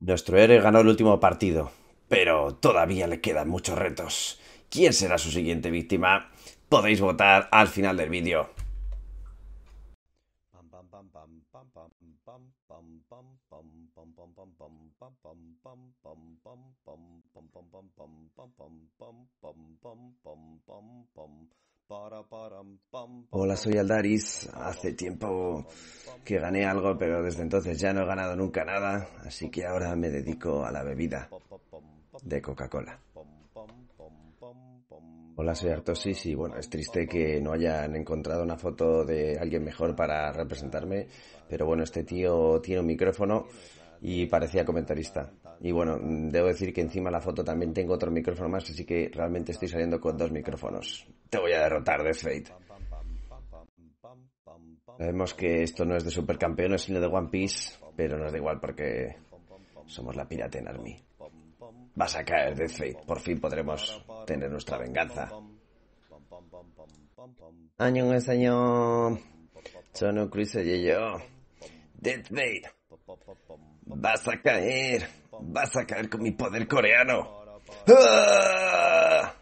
Nuestro héroe ganó el último partido, pero todavía le quedan muchos retos. ¿Quién será su siguiente víctima? Podéis votar al final del vídeo. Hola, soy Aldaris. Hace tiempo que gané algo, pero desde entonces ya no he ganado nunca nada, así que ahora me dedico a la bebida de Coca-Cola. Hola, soy Artosis y bueno, es triste que no hayan encontrado una foto de alguien mejor para representarme, pero bueno, este tío tiene un micrófono y parecía comentarista. Y bueno, debo decir que encima la foto también tengo otro micrófono más, así que realmente estoy saliendo con dos micrófonos. Te voy a derrotar, Death Fate. Sabemos que esto no es de supercampeones, sino de One Piece, pero nos da igual porque somos la en Army. Vas a caer, Death Fate. Por fin podremos tener nuestra venganza. Año es año. Sono Cruise y yo. Death Fate. Vas a caer. Vas a caer con mi poder coreano. ¡Ah!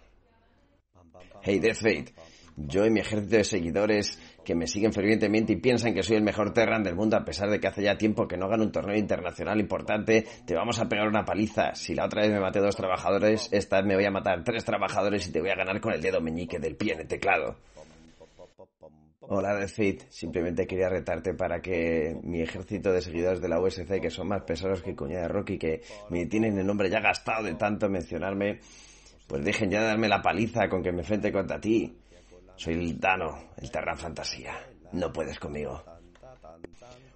Hey Death yo y mi ejército de seguidores que me siguen fervientemente y piensan que soy el mejor Terran del mundo a pesar de que hace ya tiempo que no gano un torneo internacional importante, te vamos a pegar una paliza. Si la otra vez me maté a dos trabajadores, esta vez me voy a matar tres trabajadores y te voy a ganar con el dedo meñique del pie en el teclado. Hola Defeat, simplemente quería retarte para que mi ejército de seguidores de la USC, que son más pesados que cuñada de Rocky, que me tienen el nombre ya gastado de tanto mencionarme, pues dejen ya de darme la paliza con que me enfrente contra ti. Soy el Dano, el Terran Fantasía. No puedes conmigo.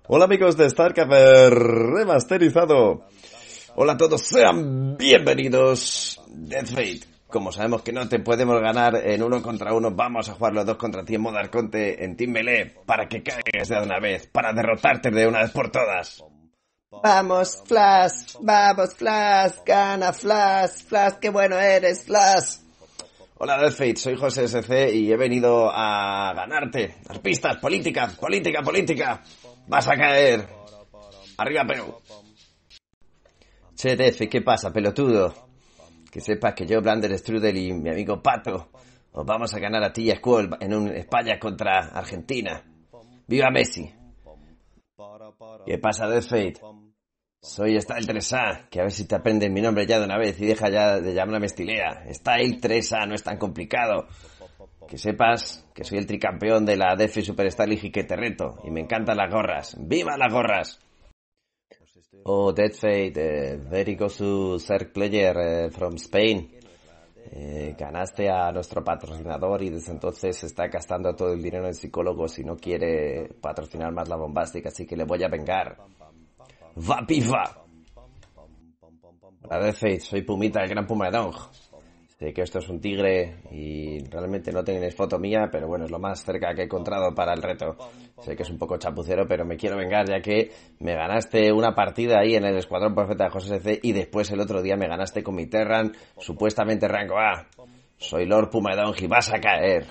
Hola amigos de StarCraft remasterizado. Hola a todos, sean bienvenidos. Death Como sabemos que no te podemos ganar en uno contra uno, vamos a jugar los dos contra ti en modo arconte en Team Melee para que caigas de una vez, para derrotarte de una vez por todas. Vamos, Flash, vamos, Flash, gana, Flash, Flash, qué bueno eres, Flash. Hola, Fate, soy José SC y he venido a ganarte. Arpistas, política, política, política. Vas a caer. Arriba, Perú. Che, Fate, ¿qué pasa, pelotudo? Que sepas que yo, Blander Strudel y mi amigo Pato, os vamos a ganar a ti y a Squall en un España contra Argentina. ¡Viva Messi! ¿Qué pasa, Fate? Soy Style 3A, que a ver si te aprendes mi nombre ya de una vez y deja ya de llamarme Estilea. Style 3A no es tan complicado. Que sepas que soy el tricampeón de la Defi Superstar League y que te reto. Y me encantan las gorras. ¡Viva las gorras! Oh, Dead Fate, eh, very to Player eh, from Spain. Eh, ganaste a nuestro patrocinador y desde entonces está gastando todo el dinero en psicólogos y no quiere patrocinar más la bombástica, así que le voy a vengar va pifa. Fate, soy Pumita, el gran Puma Sé que esto es un tigre y realmente no tenéis foto mía, pero bueno, es lo más cerca que he encontrado para el reto. Sé que es un poco chapucero, pero me quiero vengar ya que me ganaste una partida ahí en el Escuadrón Perfecto de José C y después el otro día me ganaste con mi Terran, supuestamente rango A. Soy Lord Puma y vas a caer.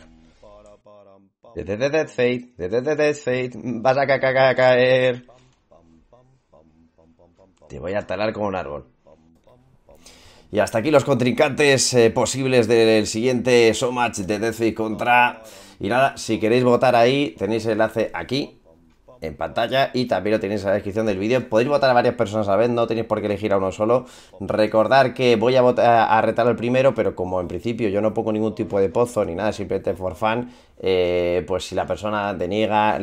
Vas a caer voy a talar como un árbol. Y hasta aquí los contrincantes eh, posibles del siguiente So Match de y contra... Y nada, si queréis votar ahí, tenéis el enlace aquí en pantalla y también lo tenéis en la descripción del vídeo. Podéis votar a varias personas a la vez, no tenéis por qué elegir a uno solo. Recordar que voy a, retar al primero, pero como en principio yo no pongo ningún tipo de pozo ni nada, simplemente for fan, eh, pues si la persona deniega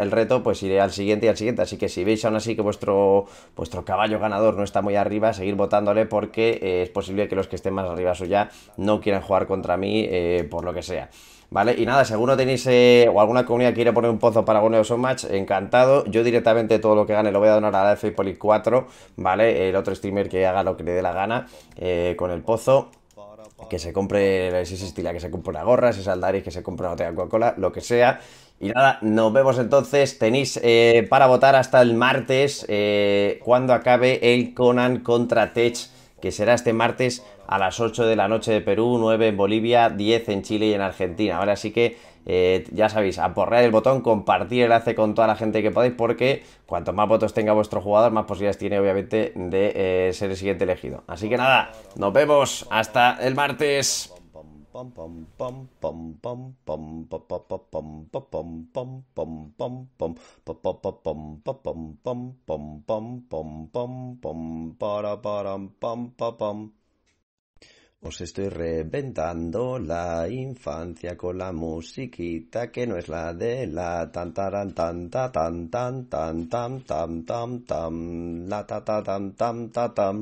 el reto, pues iré al siguiente y al siguiente. Así que si veis aún así que vuestro, vuestro caballo ganador no está muy arriba, seguir votándole porque eh, es posible que los que estén más arriba suya no quieran jugar contra mí eh, por lo que sea. ¿vale? Y nada, si alguno tenéis eh, o alguna comunidad quiere poner un pozo para alguno de esos match, encantado. Yo directamente todo lo que gane lo voy a donar a la FA 4, ¿vale? El otro streamer que haga lo que le dé la gana eh, con el pozo que se compre, si estila, que se compre una gorra, si es que se compre una botella de Coca-Cola, lo que sea. Y nada, nos vemos entonces. Tenéis eh, para votar hasta el martes, cuando acabe el Conan contra Tech, que será este martes a las 8 de la noche de Perú, 9 en Bolivia, 10 en Chile y en Argentina. Ahora sí que eh, ya sabéis, aporrear el botón, compartir el enlace con toda la gente que podáis, porque cuanto más votos tenga vuestro jugador, más posibilidades tiene, obviamente, de eh, ser el siguiente elegido. Así que nada, nos vemos hasta el martes. Os estoy reventando la infancia con la musiquita que no es la de la tan taran tan ta tan tan tan tan la ta ta tan tan ta tan